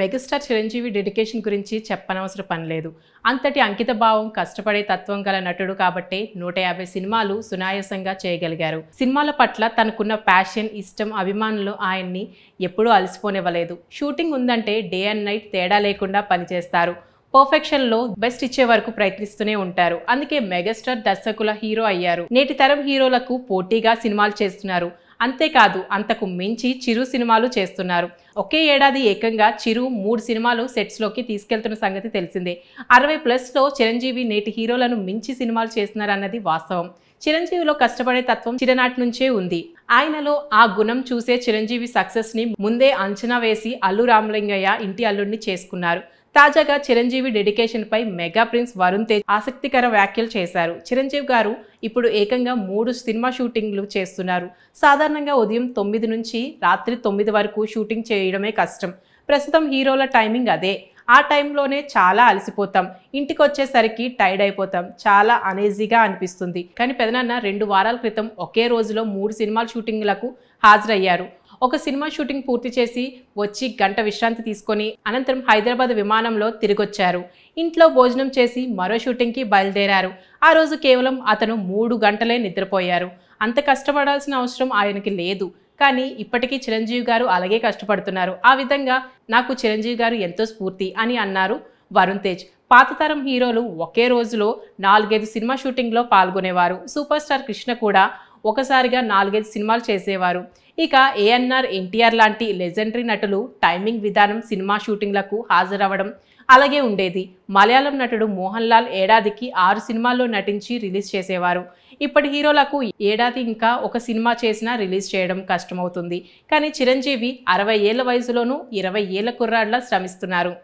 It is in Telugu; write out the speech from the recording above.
మెగాస్టార్ చిరంజీవి డెడికేషన్ గురించి చెప్పనవసర పని లేదు అంతటి అంకిత భావం కష్టపడే తత్వం గల నటుడు కాబట్టి నూట యాభై సినిమాలు సునాయాసంగా చేయగలిగారు సినిమాల పట్ల తనకున్న ప్యాషన్ ఇష్టం అభిమానులు ఆయన్ని ఎప్పుడూ అలసిపోనివ్వలేదు షూటింగ్ ఉందంటే డే అండ్ నైట్ తేడా లేకుండా పనిచేస్తారు పర్ఫెక్షన్లో బెస్ట్ ఇచ్చే వరకు ప్రయత్నిస్తూనే ఉంటారు అందుకే మెగాస్టార్ దర్శకుల హీరో అయ్యారు నేటి తరం హీరోలకు పోటీగా సినిమాలు చేస్తున్నారు అంతేకాదు అంతకు మించి చిరు సినిమాలు చేస్తున్నారు ఒకే ఏడాది ఏకంగా చిరు మూడు సినిమాలు సెట్స్లోకి తీసుకెళ్తున్న సంగతి తెలిసిందే అరవై ప్లస్లో చిరంజీవి నేటి హీరోలను మించి సినిమాలు చేస్తున్నారన్నది వాస్తవం చిరంజీవిలో కష్టపడే తత్వం చిరనాటి నుంచే ఉంది ఆయనలో ఆ గుణం చూసే చిరంజీవి సక్సెస్ని ముందే అంచనా వేసి అల్లు రామలింగయ్య ఇంటి అల్లుడిని చేసుకున్నారు తాజాగా చిరంజీవి డెడికేషన్ పై మెగా ప్రిన్స్ వరుణ్ తేజ్ ఆసక్తికర వ్యాఖ్యలు చేశారు చిరంజీవి గారు ఇప్పుడు ఏకంగా మూడు సినిమా షూటింగ్లు చేస్తున్నారు సాధారణంగా ఉదయం తొమ్మిది నుంచి రాత్రి తొమ్మిది వరకు షూటింగ్ చేయడమే కష్టం ప్రస్తుతం హీరోల టైమింగ్ అదే ఆ టైంలోనే చాలా అలసిపోతాం ఇంటికి వచ్చేసరికి టైర్డ్ అయిపోతాం చాలా అనేజీగా అనిపిస్తుంది కానీ పెదనాన్న రెండు వారాల క్రితం ఒకే రోజులో మూడు సినిమాల షూటింగ్లకు హాజరయ్యారు ఒక సినిమా షూటింగ్ పూర్తి చేసి వచ్చి గంట విశ్రాంతి తీసుకొని అనంతరం హైదరాబాద్ విమానంలో తిరిగొచ్చారు ఇంట్లో భోజనం చేసి మరో షూటింగ్కి బయలుదేరారు ఆ రోజు కేవలం అతను మూడు గంటలే నిద్రపోయారు అంత కష్టపడాల్సిన అవసరం ఆయనకి లేదు కానీ ఇప్పటికీ చిరంజీవి గారు అలాగే కష్టపడుతున్నారు ఆ విధంగా నాకు చిరంజీవి గారు ఎంతో స్ఫూర్తి అని అన్నారు వరుణ్ తేజ్ పాత తరం హీరోలు ఒకే రోజులో నాలుగైదు సినిమా షూటింగ్లో పాల్గొనేవారు సూపర్ స్టార్ కృష్ణ కూడా ఒకసారిగా నాలుగైదు సినిమాలు చేసేవారు ఇక ఏఎన్ఆర్ ఎన్టీఆర్ లాంటి లెజెండరీ నటులు టైమింగ్ విధానం సినిమా షూటింగ్లకు హాజరవ్వడం అలాగే ఉండేది మలయాళం నటుడు మోహన్ లాల్ ఏడాదికి ఆరు సినిమాల్లో నటించి రిలీజ్ చేసేవారు ఇప్పటి హీరోలకు ఏడాది ఇంకా ఒక సినిమా చేసినా రిలీజ్ చేయడం కష్టమవుతుంది కానీ చిరంజీవి అరవై ఏళ్ళ వయసులోనూ ఇరవై ఏళ్ళ కుర్రాడ్లా శ్రమిస్తున్నారు